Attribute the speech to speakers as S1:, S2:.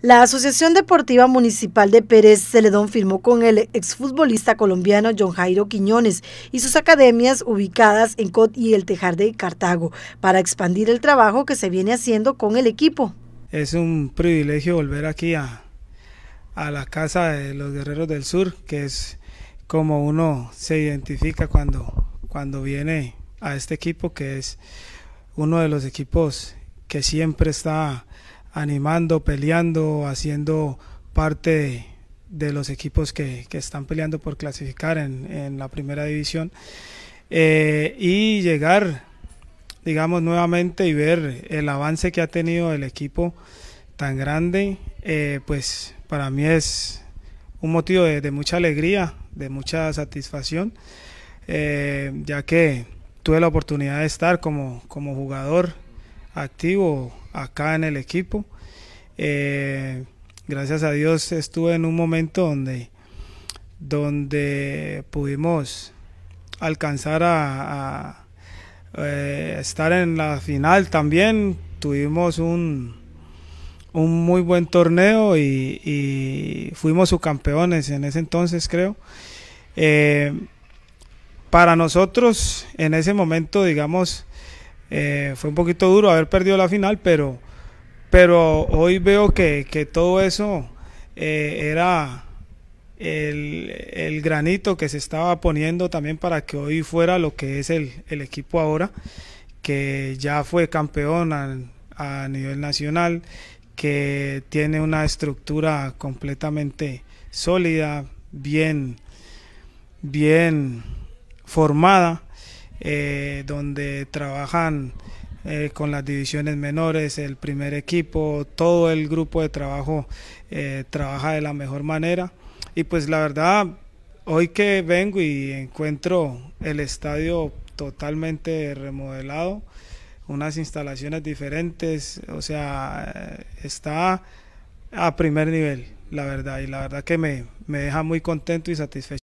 S1: La Asociación Deportiva Municipal de Pérez Celedón firmó con el exfutbolista colombiano John Jairo Quiñones y sus academias ubicadas en COT y el Tejar de Cartago para expandir el trabajo que se viene haciendo con el equipo.
S2: Es un privilegio volver aquí a, la casa de los guerreros del sur, que es como uno se identifica cuando, cuando viene a este equipo, que es uno de los equipos que siempre está animando, peleando, haciendo parte de los equipos que, están peleando por clasificar en, la primera división eh, y llegar, digamos, nuevamente y ver el avance que ha tenido el equipo tan grande, eh, pues para mí es un motivo de, mucha alegría, de mucha satisfacción, eh, ya que tuve la oportunidad de estar como, como jugador activo acá en el equipo. Eh, gracias a Dios estuve en un momento donde, donde pudimos alcanzar a, eh, estar en la final también. Tuvimos un, un muy buen torneo y, fuimos subcampeones en ese entonces, creo. Eh, para nosotros, en ese momento, digamos, eh, fue un poquito duro haber perdido la final, pero, pero hoy veo que, todo eso eh, era el, granito que se estaba poniendo también para que hoy fuera lo que es el, equipo ahora, que ya fue campeón a, a nivel nacional, que tiene una estructura completamente sólida, bien, bien formada eh, donde trabajan eh, con las divisiones menores, el primer equipo, todo el grupo de trabajo eh, trabaja de la mejor manera. Y pues la verdad, hoy que vengo y encuentro el estadio totalmente remodelado, unas instalaciones diferentes, o sea, está a primer nivel, la verdad, y la verdad que me, me deja muy contento y satisfecho.